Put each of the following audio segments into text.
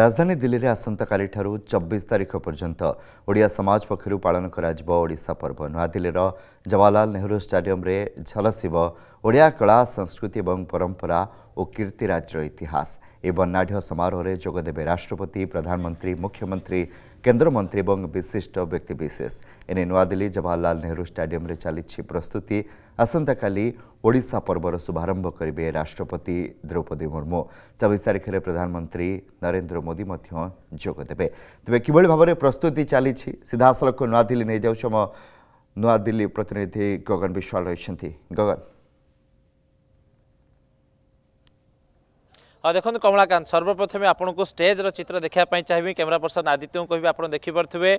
ରାଜଧାନୀ ଦିଲ୍ଲୀରେ ଆସନ୍ତାକାଲିଠାରୁ ଚବିଶ ତାରିଖ ପର୍ଯ୍ୟନ୍ତ ଓଡ଼ିଆ ସମାଜ ପକ୍ଷରୁ ପାଳନ କରାଯିବ ଓଡ଼ିଶା ପର୍ବ ନୂଆଦିଲ୍ଲୀର ଜବାହରଲାଲ ନେହେରୁ ଷ୍ଟାଡିୟମ୍ରେ ଝଲସିବ ଓଡ଼ିଆ କଳା ସଂସ୍କୃତି ଏବଂ ପରମ୍ପରା ଓ କୀର୍ତ୍ତି ରାଜ୍ୟର ଇତିହାସ ଏହି ବର୍ଣ୍ଣାଢ଼୍ୟ ସମାରୋହରେ ଯୋଗଦେବେ ରାଷ୍ଟ୍ରପତି ପ୍ରଧାନମନ୍ତ୍ରୀ ମୁଖ୍ୟମନ୍ତ୍ରୀ কেন্দ্রমন্ত্রী এবং বিশিষ্ট ব্যক্তিবিশেষ এনে নয়াদিল্লী জওয়াহরলাল নেহরু স্টাডিয়ামে চালিছে প্রস্তুতি আসন্তকালি ওড়িশা পর্বর শুভারম্ভ করবে রাষ্ট্রপতি দ্রৌপদী মুর্মু চবিশ তারিখে প্রধানমন্ত্রী নরেন্দ্র মোদি যোগদেবে তবে কিভাবে ভাবে প্রস্তুতি চালিছি সিধাসলখ নয়াদিল্লী নিয়ে যাচ্ছ আমার নয়াদিল্লী প্রতিনিধি গগন বিশ্বাল রয়েছেন গগন ଦେଖନ୍ତୁ କମଳାକାନ୍ତ ସର୍ବପ୍ରଥମେ ଆପଣଙ୍କୁ ଷ୍ଟେଜ୍ର ଚିତ୍ର ଦେଖିବା ପାଇଁ ଚାହିଁବି କ୍ୟାମେରା ପର୍ସନ ଆଦିତ୍ୟଙ୍କୁ କହିବି ଆପଣ ଦେଖିପାରୁଥିବେ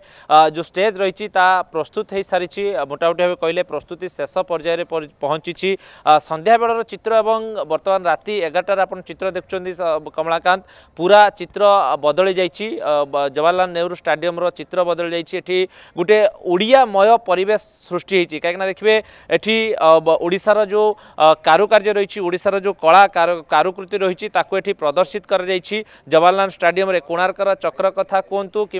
ଯେଉଁ ଷ୍ଟେଜ୍ ରହିଛି ତା ପ୍ରସ୍ତୁତ ହୋଇସାରିଛି ମୋଟାମୋଟି ଭାବେ କହିଲେ ପ୍ରସ୍ତୁତି ଶେଷ ପର୍ଯ୍ୟାୟରେ ପହଞ୍ଚିଛି ସନ୍ଧ୍ୟାବେଳର ଚିତ୍ର ଏବଂ ବର୍ତ୍ତମାନ ରାତି ଏଗାରଟାରେ ଆପଣ ଚିତ୍ର ଦେଖୁଛନ୍ତି କମଳାକାନ୍ତ ପୁରା ଚିତ୍ର ବଦଳି ଯାଇଛି ଜବାହରଲାଲ ନେହେରୁ ଷ୍ଟାଡିୟମର ଚିତ୍ର ବଦଳି ଯାଇଛି ଏଠି ଗୋଟେ ଓଡ଼ିଆମୟ ପରିବେଶ ସୃଷ୍ଟି ହୋଇଛି କାହିଁକିନା ଦେଖିବେ ଏଠି ଓଡ଼ିଶାର ଯେଉଁ କାରୁକାର୍ଯ୍ୟ ରହିଛି ଓଡ଼ିଶାର ଯେଉଁ କଳା କାରୁକୃତି ରହିଛି ତାକୁ ताकू प्रदर्शित करवाहरलाल स्टाडियम कोणार्क चक्र कथा कहतु कि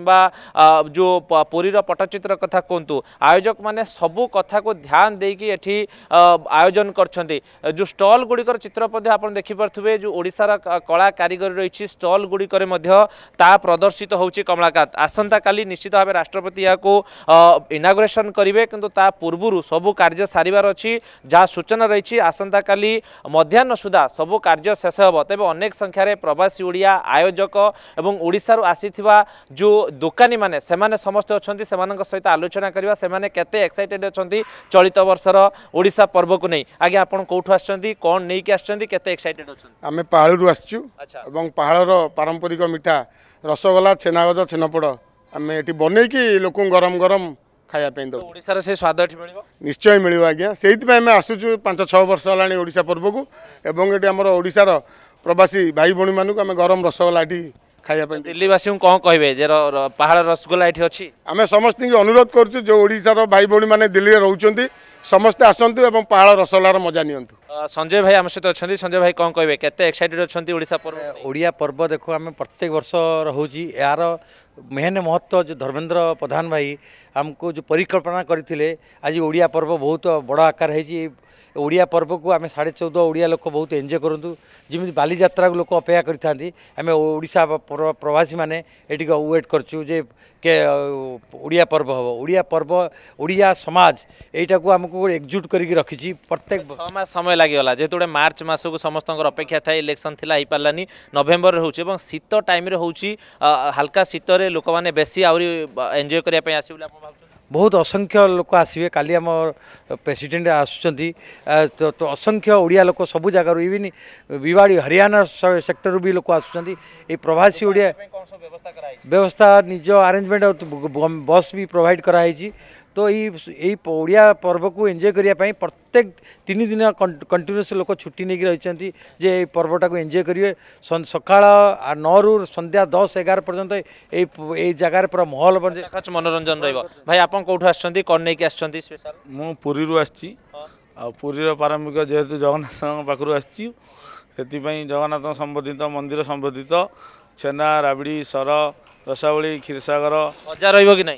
जो पूरीर पटचित्र कथा कहतु आयोजक मैंने सब कथ को ध्यान देखी आयोजन करो स्टल गुड़िकर चित्र आप देखिपे जो ओडार कला कारीगरी रही स्टल गुड़िक प्रदर्शित हो कमलाकांत आसंता का निश्चित भाव राष्ट्रपति या इनाग्रेसन करेंगे किंतु ता पूर्व सब कार्य सारे जहाँ सूचना रही आसंता का मध्यान्ह सुधा सब कार्य शेष हे तेज ଅନେକ ସଂଖ୍ୟାରେ ପ୍ରବାସୀ ଓଡ଼ିଆ ଆୟୋଜକ ଏବଂ ଓଡ଼ିଶାରୁ ଆସିଥିବା ଯେଉଁ ଦୋକାନୀମାନେ ସେମାନେ ସମସ୍ତେ ଅଛନ୍ତି ସେମାନଙ୍କ ସହିତ ଆଲୋଚନା କରିବା ସେମାନେ କେତେ ଏକ୍ସାଇଟେଡ଼୍ ଅଛନ୍ତି ଚଳିତ ବର୍ଷର ଓଡ଼ିଶା ପର୍ବକୁ ନେଇ ଆଜ୍ଞା ଆପଣ କେଉଁଠୁ ଆସିଛନ୍ତି କ'ଣ ନେଇକି ଆସିଛନ୍ତି କେତେ ଏକ୍ସାଇଟେଡ଼୍ ଅଛନ୍ତି ଆମେ ପାହାଡ଼ରୁ ଆସିଛୁ ଏବଂ ପାହାଡ଼ର ପାରମ୍ପରିକ ମିଠା ରସଗୋଲା ଛେନାଗଜ ଛେନପୋଡ଼ ଆମେ ଏଠି ବନେଇକି ଲୋକଙ୍କୁ ଗରମ ଗରମ ଖାଇବା ପାଇଁ ଦେବୁ ଓଡ଼ିଶାର ସେ ସ୍ୱାଦ ଏଠି ମିଳିବ ନିଶ୍ଚୟ ମିଳିବ ଆଜ୍ଞା ସେଇଥିପାଇଁ ଆମେ ଆସୁଛୁ ପାଞ୍ଚ ଛଅ ବର୍ଷ ହେଲାଣି ଓଡ଼ିଶା ପର୍ବକୁ ଏବଂ ଏଠି ଆମର ଓଡ଼ିଶାର প্রবাসী ভাই ভী মানুষ আমি গরম রসগোলা এটি খাইয়া দিল্লীবাসী কম কে যে পাহাড় রসগোলা এটি অছি আমি সমস্ত অনুরোধ করছু যে ওড়িশার ভাই ভী মানে দিল্লীরে রোচান ସମସ୍ତେ ଆସନ୍ତୁ ଏବଂ ପାହାଳ ରସଗୋଲାର ମଜା ନିଅନ୍ତୁ ସଞ୍ଜୟ ଭାଇ ଆମ ସହିତ ଅଛନ୍ତି ସଞ୍ଜୟ ଭାଇ କ'ଣ କହିବେ କେତେ ଏକ୍ସାଇଟେଡ୍ ଅଛନ୍ତି ଓଡ଼ିଶା ପର୍ବ ଓଡ଼ିଆ ପର୍ବ ଦେଖୁ ଆମେ ପ୍ରତ୍ୟେକ ବର୍ଷ ରହୁଛି ଏହାର ମେନ୍ ମହତ୍ତ୍ୱ ଯେଉଁ ଧର୍ମେନ୍ଦ୍ର ପ୍ରଧାନ ଭାଇ ଆମକୁ ଯେଉଁ ପରିକଳ୍ପନା କରିଥିଲେ ଆଜି ଓଡ଼ିଆ ପର୍ବ ବହୁତ ବଡ଼ ଆକାର ହେଇଛି ଓଡ଼ିଆ ପର୍ବକୁ ଆମେ ସାଢ଼େ ଚଉଦ ଓଡ଼ିଆ ଲୋକ ବହୁତ ଏନ୍ଜୟ କରନ୍ତୁ ଯେମିତି ବାଲିଯାତ୍ରାକୁ ଲୋକ ଅପେକ୍ଷା କରିଥାନ୍ତି ଆମେ ଓଡ଼ିଶା ପ୍ରବାସୀମାନେ ଏଠିକି ୱେଟ୍ କରିଛୁ ଯେ କେ ଓଡ଼ିଆ ପର୍ବ ହେବ ଓଡ଼ିଆ ପର୍ବ ଓଡ଼ିଆ ସମାଜ ଏଇଟାକୁ ଆମକୁ ଏକଜୁଟ କରିକି ରଖିଛି ପ୍ରତ୍ୟେକ ଛଅ ମାସ ସମୟ ଲାଗିଗଲା ଯେହେତୁ ଗୋଟେ ମାର୍ଚ୍ଚ ମାସକୁ ସମସ୍ତଙ୍କର ଅପେକ୍ଷା ଥାଏ ଇଲେକ୍ସନ୍ ଥିଲା ହେଇପାରିଲାନି ନଭେମ୍ବରରେ ହେଉଛି ଏବଂ ଶୀତ ଟାଇମ୍ରେ ହେଉଛି ହାଲକା ଶୀତରେ ଲୋକମାନେ ବେଶୀ ଆହୁରି ଏନ୍ଜୟ କରିବା ପାଇଁ ଆସିବେ ବୋଲି ଆପଣ ଭାବୁଛନ୍ତି बहुत असंख्य लोक आसवे का प्रेसीडेट आस तो, तो, असंख्य ओडिया लोक सब जगार इवन विवाड़ी हरियाणा सेक्टर भी लोक आस प्रवासी ओडिया व्यवस्था निज आरेजमेंट बस भी प्रोभाइड कराई त य पर्वको एन्जय गर् प्रत्येक दिन कंटिन्यूस लोक छुटी नै रहिले पर्वटा एन्जय गरे सकाल नु सन्ध्या दस एघार पर्यन्त जा पर महल मनोरञ्जन रहेछ भाइ आप आइकि आपेस मी आउ पुरी र पारम्भिक जे जगन्नाथ पार्नु आउँछ जगन्नाथ सम्बन्धित मंदिर सम्बन्धित छेना राबिडी सर रसा क्षीसँग मजा रि नै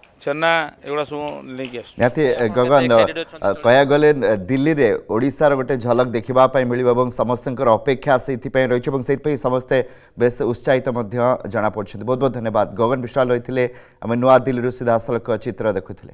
ଛେନା ଏଗୁଡ଼ା ସବୁ ନେଇକି ଆସୁଛୁ ନିହାତି ଗଗନ କହିବାକୁ ଗଲେ ଦିଲ୍ଲୀରେ ଓଡ଼ିଶାର ଗୋଟେ ଝଲକ ଦେଖିବା ପାଇଁ ମିଳିବ ଏବଂ ସମସ୍ତଙ୍କର ଅପେକ୍ଷା ସେଇଥିପାଇଁ ରହିଛି ଏବଂ ସେଇଥିପାଇଁ ସମସ୍ତେ ବେଶ ଉତ୍ସାହିତ ମଧ୍ୟ ଜଣାପଡ଼ୁଛନ୍ତି ବହୁତ ବହୁତ ଧନ୍ୟବାଦ ଗଗନ ବିଶ୍ୱାଳ ରହିଥିଲେ ଆମେ ନୂଆଦିଲ୍ଲୀରୁ ସିଧାସଳଖ ଚିତ୍ର ଦେଖୁଥିଲେ